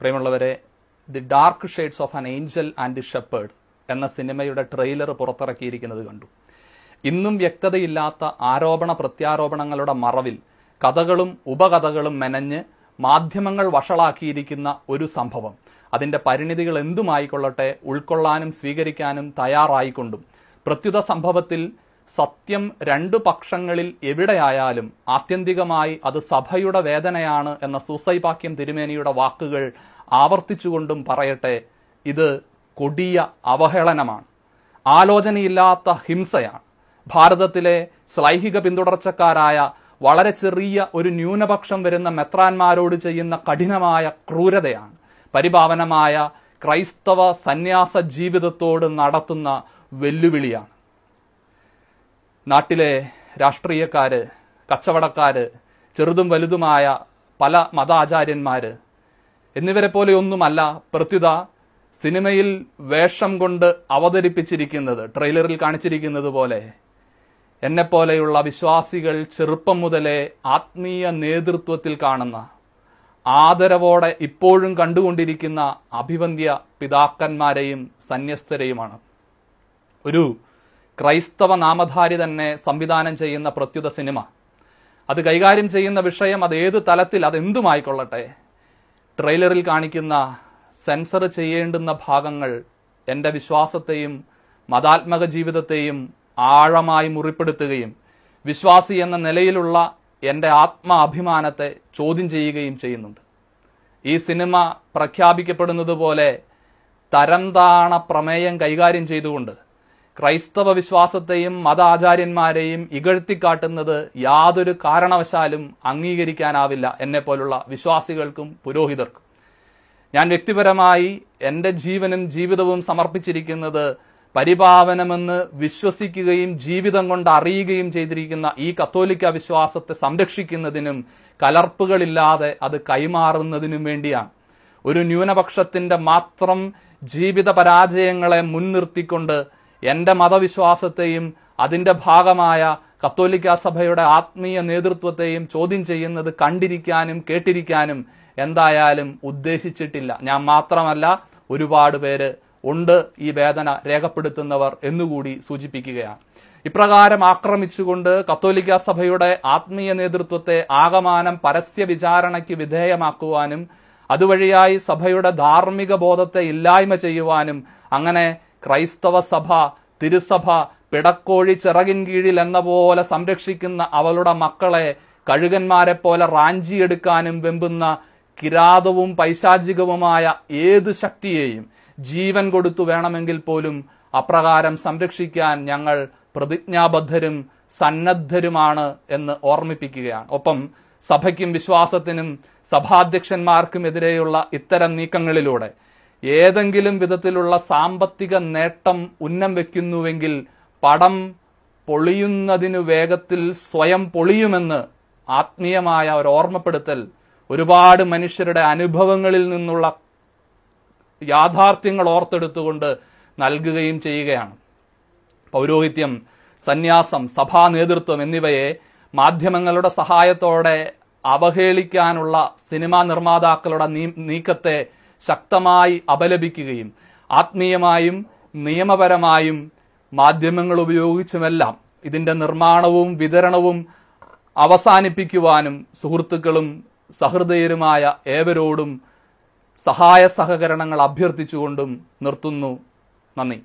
പ്രിയമുള്ളവരെ the dark shades of an angel and the shepherd എന്ന സിനിമയുടെ ട്രെയിലർ പുറത്തിറക്കിയിരിക്കുന്നത് കണ്ടു ഇന്നും വ്യക്തതയില്ലാത്ത ആരോപണ പ്രത്യാരോപണങ്ങളുടെ മറവിൽ കഥകളും ഉപകഥകളും മെനഞ്ഞ് മാധ്യമങ്ങൾ വഷളാക്കിയിരിക്കുന്ന ഒരു സംഭവം അതിന്റെ പരിണിതികൾ എന്തുമായിക്കൊള്ളട്ടെ ഉൾക്കൊള്ളാനും സ്വീകരിക്കാനും തയ്യാറായിക്കൊണ്ടും പ്രത്യുത സംഭവത്തിൽ സത്യം രണ്ടു പക്ഷങ്ങളിൽ എവിടെയായാലും ആത്യന്തികമായി അത് സഭയുടെ വേദനയാണ് എന്ന സൂസൈപാക്യം തിരുമേനിയുടെ വാക്കുകൾ ആവർത്തിച്ചുകൊണ്ടും പറയട്ടെ ഇത് കൊടിയ അവഹേളനമാണ് ആലോചനയില്ലാത്ത ഹിംസയാണ് ഭാരതത്തിലെ സ്ലൈഹിക പിന്തുടർച്ചക്കാരായ വളരെ ചെറിയ ഒരു ന്യൂനപക്ഷം വരുന്ന മെത്രാന്മാരോട് ചെയ്യുന്ന കഠിനമായ ക്രൂരതയാണ് പരിഭാവനമായ ക്രൈസ്തവ സന്യാസ ജീവിതത്തോട് നടത്തുന്ന വെല്ലുവിളിയാണ് നാട്ടിലെ രാഷ്ട്രീയക്കാർ കച്ചവടക്കാർ ചെറുതും വലുതുമായ പല മതാചാര്യന്മാർ എന്നിവരെ പോലെയൊന്നുമല്ല പ്രത്യുത സിനിമയിൽ വേഷം കൊണ്ട് അവതരിപ്പിച്ചിരിക്കുന്നത് ട്രെയിലറിൽ കാണിച്ചിരിക്കുന്നത് പോലെ എന്നെപ്പോലെയുള്ള വിശ്വാസികൾ ചെറുപ്പം മുതലേ ആത്മീയ നേതൃത്വത്തിൽ കാണുന്ന ആദരവോടെ ഇപ്പോഴും കണ്ടുകൊണ്ടിരിക്കുന്ന അഭിവന്ധ്യ പിതാക്കന്മാരെയും സന്യസ്തരെയുമാണ് ഒരു ക്രൈസ്തവ നാമധാരി തന്നെ സംവിധാനം ചെയ്യുന്ന പ്രത്യുത സിനിമ അത് കൈകാര്യം ചെയ്യുന്ന വിഷയം അത് ഏത് തലത്തിൽ അതെന്തുമായിക്കൊള്ളട്ടെ ട്രെയിലറിൽ കാണിക്കുന്ന സെൻസർ ചെയ്യേണ്ടുന്ന ഭാഗങ്ങൾ എൻ്റെ വിശ്വാസത്തെയും മതാത്മക ജീവിതത്തെയും ആഴമായി മുറിപ്പെടുത്തുകയും വിശ്വാസി എന്ന നിലയിലുള്ള എൻ്റെ ആത്മാഭിമാനത്തെ ചോദ്യം ചെയ്യുകയും ചെയ്യുന്നുണ്ട് ഈ സിനിമ പ്രഖ്യാപിക്കപ്പെടുന്നത് പോലെ തരംതാണ പ്രമേയം കൈകാര്യം ചെയ്തുകൊണ്ട് ക്രൈസ്തവ വിശ്വാസത്തെയും മതാചാര്യന്മാരെയും ഇകഴ്ത്തിക്കാട്ടുന്നത് യാതൊരു കാരണവശാലും അംഗീകരിക്കാനാവില്ല എന്നെപ്പോലുള്ള വിശ്വാസികൾക്കും പുരോഹിതർക്കും ഞാൻ വ്യക്തിപരമായി എൻ്റെ ജീവനും ജീവിതവും സമർപ്പിച്ചിരിക്കുന്നത് പരിപാവനമെന്ന് വിശ്വസിക്കുകയും ജീവിതം കൊണ്ട് അറിയുകയും ചെയ്തിരിക്കുന്ന ഈ കത്തോലിക്ക വിശ്വാസത്തെ സംരക്ഷിക്കുന്നതിനും കലർപ്പുകളില്ലാതെ അത് കൈമാറുന്നതിനും വേണ്ടിയാണ് ഒരു ന്യൂനപക്ഷത്തിന്റെ മാത്രം ജീവിത പരാജയങ്ങളെ മുൻനിർത്തിക്കൊണ്ട് എൻ്റെ മതവിശ്വാസത്തെയും അതിൻ്റെ ഭാഗമായ കത്തോലിക്ക സഭയുടെ ആത്മീയ നേതൃത്വത്തെയും ചോദ്യം ചെയ്യുന്നത് കണ്ടിരിക്കാനും കേട്ടിരിക്കാനും എന്തായാലും ഉദ്ദേശിച്ചിട്ടില്ല ഞാൻ മാത്രമല്ല ഒരുപാട് പേര് ഉണ്ട് ഈ വേദന രേഖപ്പെടുത്തുന്നവർ എന്നുകൂടി സൂചിപ്പിക്കുകയാണ് ഇപ്രകാരം ആക്രമിച്ചുകൊണ്ട് കത്തോലിക്ക സഭയുടെ ആത്മീയ നേതൃത്വത്തെ ആകമാനം പരസ്യ വിചാരണയ്ക്ക് വിധേയമാക്കുവാനും അതുവഴിയായി സഭയുടെ ധാർമ്മിക ബോധത്തെ ഇല്ലായ്മ ചെയ്യുവാനും അങ്ങനെ ക്രൈസ്തവ സഭ തിരുസഭ പിടക്കോഴി ചിറകിൻ കീഴിൽ എന്ന പോലെ സംരക്ഷിക്കുന്ന അവളുടെ മക്കളെ കഴുകന്മാരെ പോലെ റാഞ്ചിയെടുക്കാനും വെമ്പുന്ന കിരാതവും പൈശാചികവുമായ ഏത് ശക്തിയെയും ജീവൻ കൊടുത്തു വേണമെങ്കിൽ പോലും അപ്രകാരം സംരക്ഷിക്കാൻ ഞങ്ങൾ പ്രതിജ്ഞാബദ്ധരും സന്നദ്ധരുമാണ് എന്ന് ഓർമ്മിപ്പിക്കുകയാണ് ഒപ്പം സഭയ്ക്കും വിശ്വാസത്തിനും എതിരെയുള്ള ഇത്തരം നീക്കങ്ങളിലൂടെ ഏതെങ്കിലും വിധത്തിലുള്ള സാമ്പത്തിക നേട്ടം ഉന്നം വയ്ക്കുന്നുവെങ്കിൽ പടം പൊളിയുന്നതിനു വേഗത്തിൽ സ്വയം പൊളിയുമെന്ന് ആത്മീയമായ ഒരു ഓർമ്മപ്പെടുത്തൽ ഒരുപാട് മനുഷ്യരുടെ അനുഭവങ്ങളിൽ നിന്നുള്ള യാഥാർത്ഥ്യങ്ങൾ ഓർത്തെടുത്തുകൊണ്ട് നൽകുകയും ചെയ്യുകയാണ് പൗരോഹിത്യം സന്യാസം സഭാ നേതൃത്വം എന്നിവയെ മാധ്യമങ്ങളുടെ സഹായത്തോടെ അവഹേളിക്കാനുള്ള സിനിമാ നിർമ്മാതാക്കളുടെ നീക്കത്തെ ശക്തമായി അപലപിക്കുകയും ആത്മീയമായും നിയമപരമായും മാധ്യമങ്ങൾ ഉപയോഗിച്ചുമെല്ലാം ഇതിന്റെ നിർമ്മാണവും വിതരണവും അവസാനിപ്പിക്കുവാനും സുഹൃത്തുക്കളും സഹൃദയരുമായ ഏവരോടും സഹായ സഹകരണങ്ങൾ അഭ്യർത്ഥിച്ചുകൊണ്ടും നിർത്തുന്നു നന്ദി